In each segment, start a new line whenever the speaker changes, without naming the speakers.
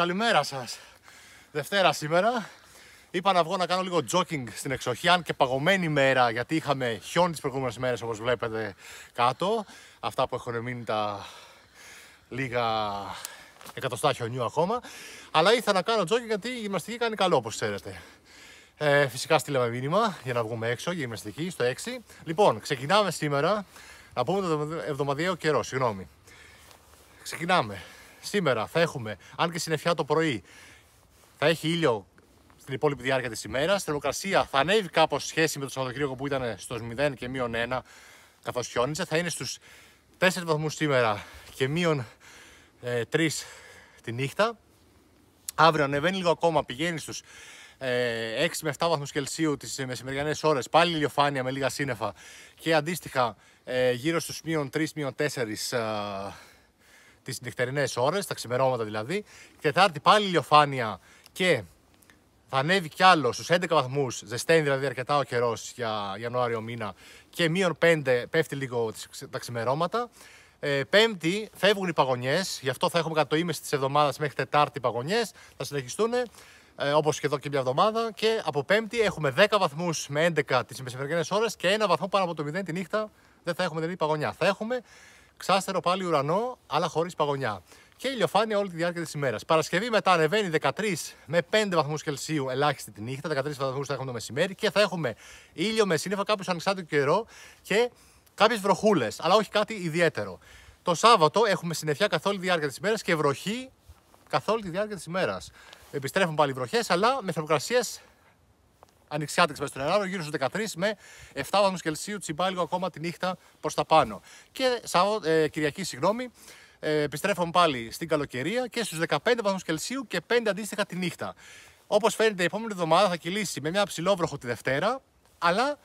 καλημέρα σας. Δευτέρα σήμερα. Είπα να βγω να κάνω λίγο jogging στην εξοχή, αν και παγωμένη μέρα, γιατί είχαμε χιόνι τις προηγούμενες μέρες όπως βλέπετε κάτω. Αυτά που έχουν μείνει τα λίγα εκατοστά χιονιού ακόμα. Αλλά ήθελα να κάνω jogging γιατί η γυμναστική κάνει καλό όπως ξέρετε. Ε, φυσικά στείλαμε μήνυμα για να βγούμε έξω για γυμναστική στο 6. Λοιπόν, ξεκινάμε σήμερα. Να πούμε το εβδομαδιαίο καιρό, συγγνώμη. Ξεκινάμε σήμερα θα έχουμε, αν και συννεφιά το πρωί, θα έχει ήλιο στην υπόλοιπη διάρκεια της ημέρας. Θερμοκρασία θα ανέβει κάπως σχέση με το Σαββατοκύριακο που ήταν στους 0 και μείον 1 καθώς χιόνιζε. Θα είναι στους 4 βαθμούς σήμερα και μείον 3 ε, τη νύχτα. Αύριο ανεβαίνει λίγο ακόμα, πηγαίνει στους 6 ε, με 7 βαθμούς Κελσίου τις μεσημεριανές ώρες. Πάλι ηλιοφάνεια με λίγα σύννεφα και αντίστοιχα ε, γύρω στους μείον 3 μείον 4 τις νυχτερινές ώρες, τα ξημερώματα δηλαδή. Τετάρτη πάλι ηλιοφάνεια και θα ανέβει κι άλλο στους 11 βαθμούς. Ζεσταίνει δηλαδή αρκετά ο καιρός για Ιανουάριο μήνα και μείον 5 πέφτει λίγο τα ξημερώματα. Ε, πέμπτη φεύγουν οι παγωνιές, γι' αυτό θα έχουμε κατά το ίμιση της εβδομάδας μέχρι Τετάρτη παγωνιές. Θα συνεχιστούν ε, όπως και εδώ και μια εβδομάδα. Και από Πέμπτη έχουμε 10 βαθμούς με 11 τις μεσημεριανές ώρες και ένα βαθμό πάνω από το 0 τη νύχτα. Δεν θα έχουμε δηλαδή παγωνιά. Θα έχουμε Ξάστερο πάλι ουρανό, αλλά χωρίς παγωνιά. Και ηλιοφάνεια όλη τη διάρκεια της ημέρας. Παρασκευή μετά ανεβαίνει 13 με 5 βαθμούς Κελσίου ελάχιστη τη νύχτα. 13 βαθμούς θα έχουμε το μεσημέρι και θα έχουμε ήλιο με σύννεφα κάποιο ανεξάρτητο καιρό και κάποιες βροχούλες, αλλά όχι κάτι ιδιαίτερο. Το Σάββατο έχουμε συννεφιά καθ' όλη τη διάρκεια της ημέρας και βροχή καθ' όλη τη διάρκεια της ημέρας. Επιστρέφουν πάλι βροχές, αλλά με θερμοκρασίες ανοιξιάτεξ μέσα στον Ελλάδα, γύρω στους 13 με 7 βαθμούς Κελσίου, τσιμπά λίγο ακόμα τη νύχτα προς τα πάνω. Και ε, Κυριακή, συγγνώμη, ε, επιστρέφουμε πάλι στην καλοκαιρία και στους 15 βαθμούς Κελσίου και 5 αντίστοιχα τη νύχτα. Όπως φαίνεται, η επόμενη εβδομάδα θα κυλήσει με μια ψηλόβροχο τη Δευτέρα, αλλά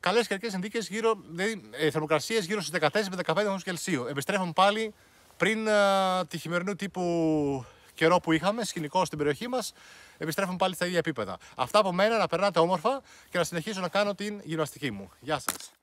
καλές καιρικές συνθήκες, δηλαδή ε, θερμοκρασίες γύρω στους 14 με 15 βαθμούς Κελσίου. Επιστρέφουμε πάλι πριν ε, τη χειμερινού τύπου καιρό που είχαμε, σκηνικό στην περιοχή μας, επιστρέφουμε πάλι στα ίδια επίπεδα. Αυτά από μένα, να περνάτε όμορφα και να συνεχίσω να κάνω την γυμναστική μου. Γεια σας.